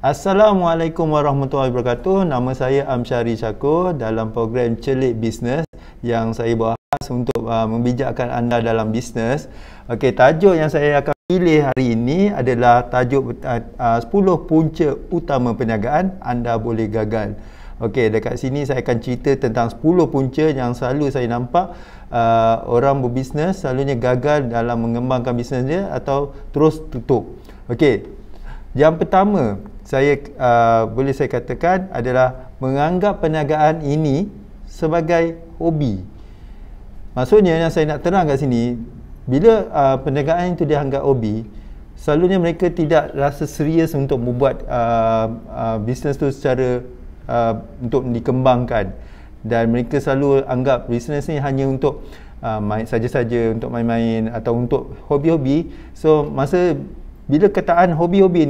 Assalamualaikum warahmatullahi wabarakatuh. Nama saya Amsyari Syakur dalam program Celik Bisnes yang saya bahas untuk uh, membijakkan anda dalam bisnes. Okey, tajuk yang saya akan pilih hari ini adalah tajuk uh, uh, 10 punca utama perniagaan anda boleh gagal. Okey, dekat sini saya akan cerita tentang 10 punca yang selalu saya nampak uh, orang berbisnes selalunya gagal dalam mengembangkan bisnes dia atau terus tutup. Okey. Yang pertama, saya uh, boleh saya katakan adalah menganggap perniagaan ini sebagai hobi. Maksudnya yang saya nak terang kat sini bila uh, perniagaan itu dianggap hobi, selalunya mereka tidak rasa serius untuk membuat uh, uh, bisnes itu secara uh, untuk dikembangkan dan mereka selalu anggap bisnes ni hanya untuk uh, main saja-saja untuk main-main atau untuk hobi-hobi. So masa bila kataan hobi-hobi ni